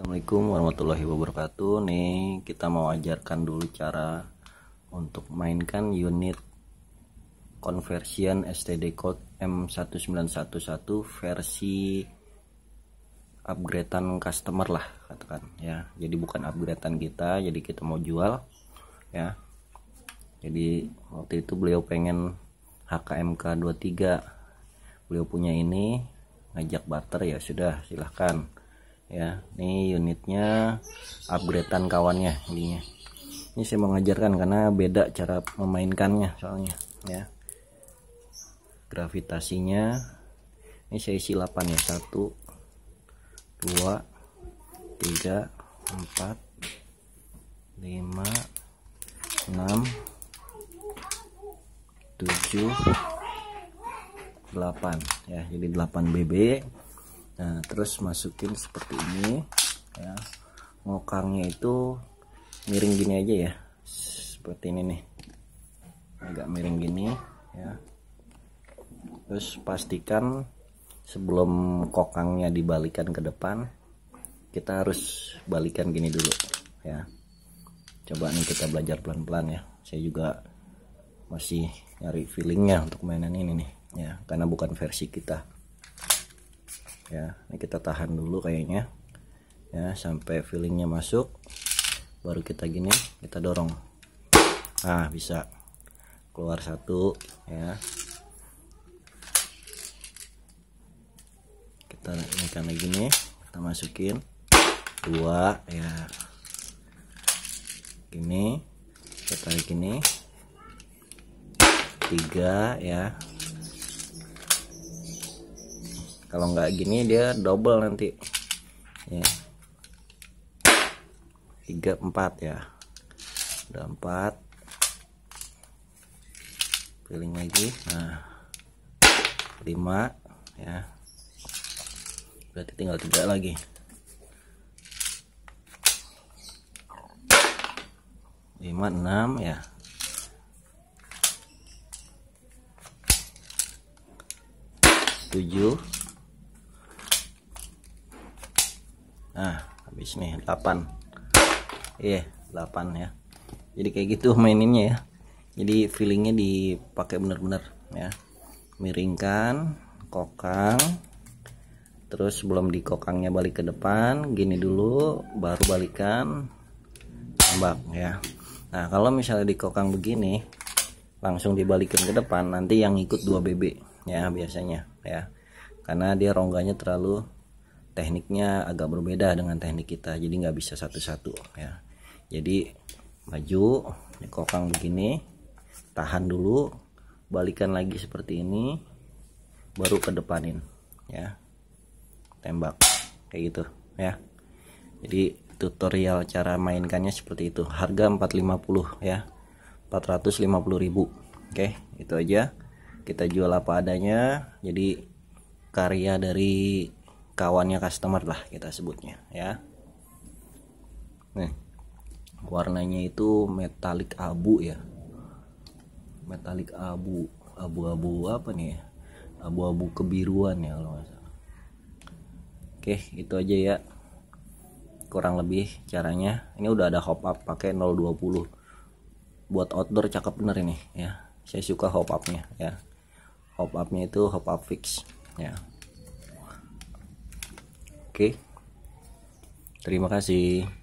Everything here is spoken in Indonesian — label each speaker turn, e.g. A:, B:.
A: Assalamualaikum warahmatullahi wabarakatuh Nih kita mau ajarkan dulu cara Untuk mainkan unit Conversion STD code M1911 Versi Upgradean customer lah Katakan ya Jadi bukan upgradean kita Jadi kita mau jual ya Jadi waktu itu beliau pengen HKMK 23 Beliau punya ini Ngajak barter ya sudah silahkan ya ini unitnya upgradean kawannya intinya ini saya mengajarkan karena beda cara memainkannya soalnya ya gravitasinya ini saya isi 8 ya 1 2 3 4 5 6 7 8 ya jadi 8 BB nah terus masukin seperti ini ya ngokangnya itu miring gini aja ya seperti ini nih agak miring gini ya terus pastikan sebelum kokangnya dibalikan ke depan kita harus balikan gini dulu ya coba nih kita belajar pelan-pelan ya saya juga masih nyari feelingnya untuk mainan ini nih ya karena bukan versi kita ya ini kita tahan dulu kayaknya ya sampai feelingnya masuk baru kita gini kita dorong ah bisa keluar satu ya kita naikkan lagi nih kita masukin dua ya gini kita tarik ini tiga ya kalau nggak gini dia double nanti ya tiga empat ya udah empat piring lagi nah lima ya berarti tinggal tiga lagi lima enam ya tujuh nah habis nih 8 iya yeah, 8 ya jadi kayak gitu maininnya ya jadi feelingnya dipakai benar-benar ya miringkan kokang terus sebelum dikokangnya balik ke depan gini dulu baru balikan tambak ya nah kalau misalnya dikokang begini langsung dibalikin ke depan nanti yang ikut dua BB ya biasanya ya karena dia rongganya terlalu tekniknya agak berbeda dengan teknik kita jadi nggak bisa satu-satu ya jadi maju kokang begini tahan dulu balikan lagi seperti ini baru kedepanin ya tembak kayak gitu ya jadi tutorial cara mainkannya seperti itu harga 450 ya ribu, oke itu aja kita jual apa adanya jadi karya dari kawannya customer lah kita sebutnya ya nih warnanya itu metalik abu ya metalik abu abu-abu apa nih ya abu-abu kebiruan ya kalau nggak salah oke itu aja ya kurang lebih caranya ini udah ada hop up pakai 020 buat outdoor cakep bener ini ya saya suka hop upnya ya hop upnya itu hop up fix ya Oke. Terima kasih.